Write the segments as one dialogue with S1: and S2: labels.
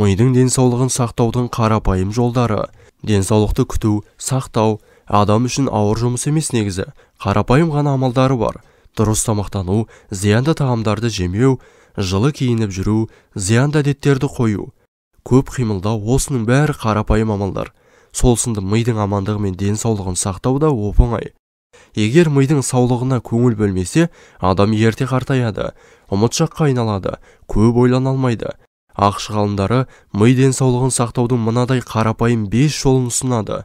S1: мидың денсаулығын сақтаудың қарапайым жолдары денсаулықты күту сақтау адам үшін ауыр жұмыс емес негізі қарапайым ғана амалдары бар дұрыс тамақтану зиянды тағамдарды жемеу жылы киініп жүру зиянды әдеттерді қою көп қимылдау осының бәрі қарапайым амалдар сол сынды мидың амандығы мен денсаулығын сақтау да оп оңай егер мидың саулығына көңіл бөлмесе адам ерте қартаяды ұмытшаққа айналады көп ойлана алмайды ақш ғалымдары ми денсаулығын сақтаудың мынадай қарапайым бес жолын ұсынады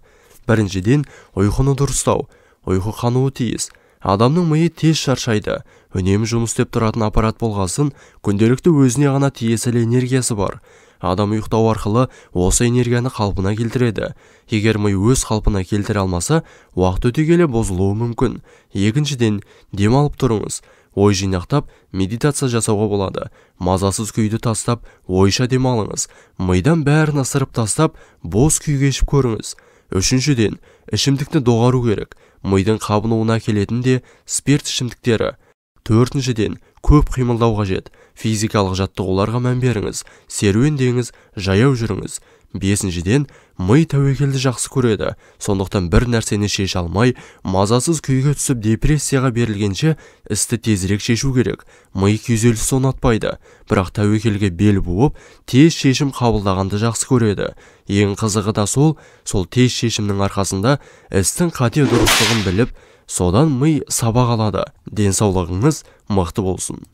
S1: біріншіден ұйқыны дұрыстау ұйқы қануы тиіс адамның миы тез шаршайды үнемі жұмыс істеп тұратын аппарат болғасын күнделікті өзіне ғана тиесілі энергиясы бар адам ұйықтау арқылы осы энергияны қалпына келтіреді егер ми өз қалпына келтіре алмаса уақыт өте келе бұзылуы мүмкін екіншіден демалып тұрыңыз ой жинақтап медитация жасауға болады мазасыз күйді тастап ойша демалыңыз мидан бәрін ысырып тастап бос күй кешіп көріңіз үшіншіден ішімдікті доғару керек мидың қабынуына әкелетін де спирт ішімдіктері төртіншіден көп қимылдау қажет физикалық жаттығуларға мән беріңіз серуендеңіз жаяу жүріңіз бесіншіден ми тәуекелді жақсы көреді сондықтан бір нәрсені шеше алмай мазасыз күйге түсіп депрессияға берілгенше істі тезірек шешу керек ми күйзелісті ұнатпайды бірақ тәуекелге бел буып тез шешім қабылдағанды жақсы көреді ең қызығы да сол сол тез шешімнің арқасында істің қате дұрыстығын біліп содан ми сабақ алады денсаулығыңыз мықты болсын